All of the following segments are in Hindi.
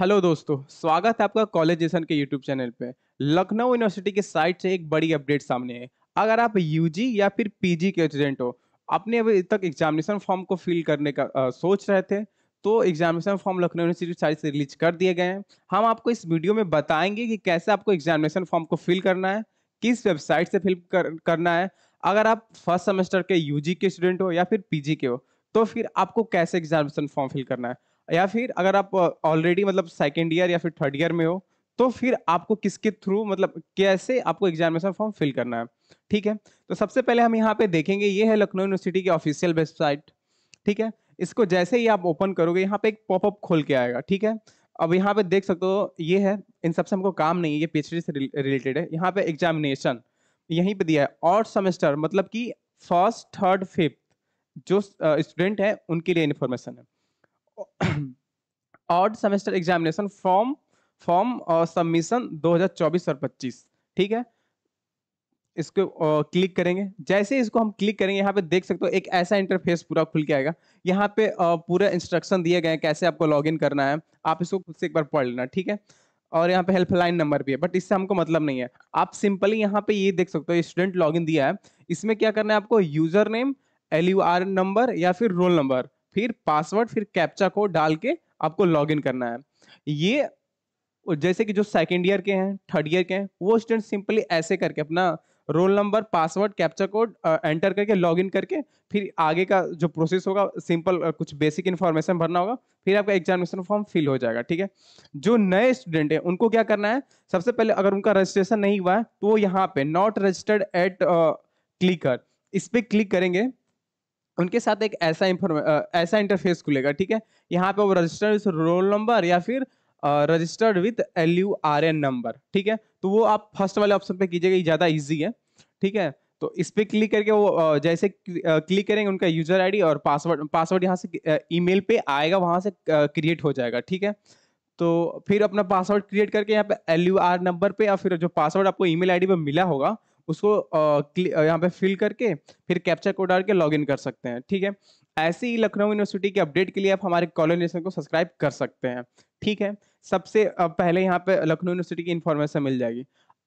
हेलो दोस्तों स्वागत है आपका कॉलेज जेसन के यूट्यूब चैनल पे लखनऊ यूनिवर्सिटी के साइट से एक बड़ी अपडेट सामने है अगर आप यूजी या फिर पीजी के स्टूडेंट हो अपने अभी तक एग्जामिनेशन फॉर्म को फिल करने का आ, सोच रहे थे तो examination form Lucknow university site से रिलीज कर दिए गए हैं हम आपको इस वीडियो में बताएंगे कि कैसे आपको एग्जामिनेशन फॉर्म को फिल करना है किस वेबसाइट से फिल कर, करना है अगर आप फर्स्ट सेमेस्टर के यू के स्टूडेंट हो या फिर पीजी के हो तो फिर आपको कैसे एग्जामिनेशन फॉर्म फिल करना है या फिर अगर आप ऑलरेडी मतलब सेकेंड ईयर या फिर थर्ड ईयर में हो तो फिर आपको किसके थ्रू मतलब कैसे आपको एग्जामिनेशन फॉर्म फिल करना है ठीक है तो सबसे पहले हम यहाँ पे देखेंगे ये है लखनऊ यूनिवर्सिटी की ऑफिशियल वेबसाइट ठीक है इसको जैसे ही आप ओपन करोगे यहाँ पे एक पॉपअप खोल के आएगा ठीक है अब यहाँ पे देख सकते हो ये है इन सबसे हमको काम नहीं है ये पी से रिलेटेड है यहाँ पे एग्जामिनेशन यहीं पे दिया है और सेमेस्टर मतलब कि फर्स्ट थर्ड फिफ्थ जो स्टूडेंट है उनके लिए इन्फॉर्मेशन है odd semester examination form form और सबमिशन 2024 और 25 ठीक है इसको क्लिक uh, करेंगे जैसे इसको हम क्लिक करेंगे यहाँ पे देख सकते हो एक ऐसा इंटरफेस पूरा खुल के आएगा यहाँ पे uh, पूरा इंस्ट्रक्शन दिए गए हैं कैसे आपको लॉगिन करना है आप इसको खुद से एक बार पढ़ लेना ठीक है और यहाँ पे हेल्पलाइन नंबर भी है बट इससे हमको मतलब नहीं है आप सिंपली यहाँ पे ये देख सकते हो स्टूडेंट लॉग दिया है इसमें क्या करना है आपको यूजर नेम एल नंबर या फिर रोल नंबर फिर पासवर्ड फिर कैप्चा को डाल के आपको लॉग इन करना है ये जैसे कि जो सेकेंड ईयर के हैं थर्ड ईयर के हैं वो स्टूडेंट सिंपली ऐसे करके अपना roll number password captcha code enter करके लॉग इन करके फिर आगे का जो प्रोसेस होगा सिंपल कुछ बेसिक इन्फॉर्मेशन भरना होगा फिर आपका एग्जामिनेशन फॉर्म फिल हो जाएगा ठीक है जो नए स्टूडेंट हैं उनको क्या करना है सबसे पहले अगर उनका रजिस्ट्रेशन नहीं हुआ है तो वो यहाँ पे नॉट रजिस्टर्ड एट क्लिकर इस पर क्लिक करेंगे उनके साथ एक ऐसा ऐसा इंटरफेस खुलेगा ठीक है यहाँ पे वो रजिस्टर्ड विथ रोल नंबर या फिर registered with L U R N number ठीक है तो वो आप फर्स्ट वाले ऑप्शन पे कीजिएगा ये ज़्यादा ईजी है ठीक है तो इस पर क्लिक करके वो जैसे क्लिक करेंगे उनका यूजर आईडी और पासवर्ड पासवर्ड यहाँ से ईमेल पे आएगा वहाँ से क्रिएट हो जाएगा ठीक है तो फिर अपना पासवर्ड क्रिएट करके यहाँ पे एल यू आर नंबर पे या फिर जो पासवर्ड आपको ईमेल आईडी पे मिला होगा उसको यहाँ पे फिल करके फिर कैप्चर कोड डाल के इन कर सकते हैं ठीक है ऐसे ही लखनऊ यूनिवर्सिटी के अपडेट के लिए आप हमारे कॉलेज नेशन को सब्सक्राइब कर सकते हैं ठीक है सबसे पहले यहाँ पे लखनऊ यूनिवर्सिटी की इन्फॉर्मेशन मिल जाएगी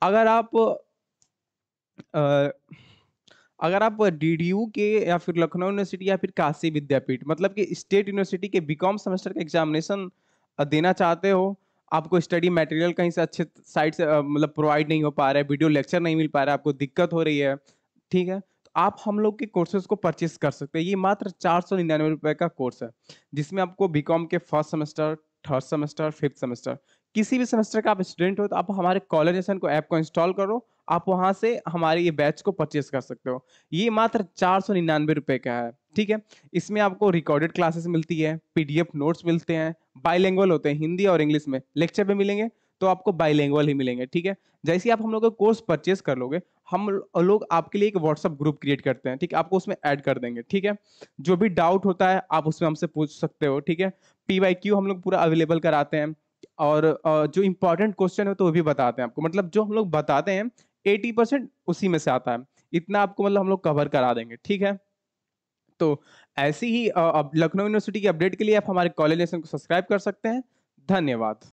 अगर आप आ, अगर आप डी के या फिर लखनऊ यूनिवर्सिटी या फिर काशी विद्यापीठ मतलब कि स्टेट यूनिवर्सिटी के बीकॉम सेमेस्टर का एग्जामिनेशन देना चाहते हो आपको स्टडी मटेरियल कहीं से अच्छे साइड से मतलब प्रोवाइड नहीं हो पा रहा है वीडियो लेक्चर नहीं मिल पा रहा है आपको दिक्कत हो रही है ठीक है तो आप हम लोग के कोर्सेज को परचेस कर सकते हैं ये मात्र चार सौ निन्यानवे रुपये का कोर्स है जिसमें आपको बी के first semester third semester fifth semester किसी भी सेमेस्टर का आप स्टूडेंट हो तो आप हमारे कॉलेज को ऐप को इंस्टॉल करो आप वहाँ से हमारे ये बैच को परचेस कर सकते हो ये मात्र चार सौ निन्यानवे रुपये का है ठीक है इसमें आपको रिकॉर्डेड क्लासेस मिलती है पीडीएफ नोट्स मिलते हैं बाइलैंग्वल होते हैं हिंदी और इंग्लिश में लेक्चर पे मिलेंगे तो आपको बाइलैंग्वल ही मिलेंगे ठीक है जैसे आप हम लोग का कोर्स परचेस कर लोगे हम लोग आपके लिए एक व्हाट्सअप ग्रुप क्रिएट करते हैं ठीक है आपको उसमें ऐड कर देंगे ठीक है जो भी डाउट होता है आप उसमें हमसे पूछ सकते हो ठीक है पी वाई क्यू हम लोग पूरा अवेलेबल कराते हैं और जो इम्पोर्टेंट क्वेश्चन है तो वो भी बताते हैं आपको मतलब जो हम लोग बताते हैं एटी परसेंट उसी में से आता है इतना आपको मतलब हम लोग कवर करा देंगे ठीक है तो ऐसी ही लखनऊ यूनिवर्सिटी की अपडेट के लिए आप हमारे कॉलेज को सब्सक्राइब कर सकते हैं धन्यवाद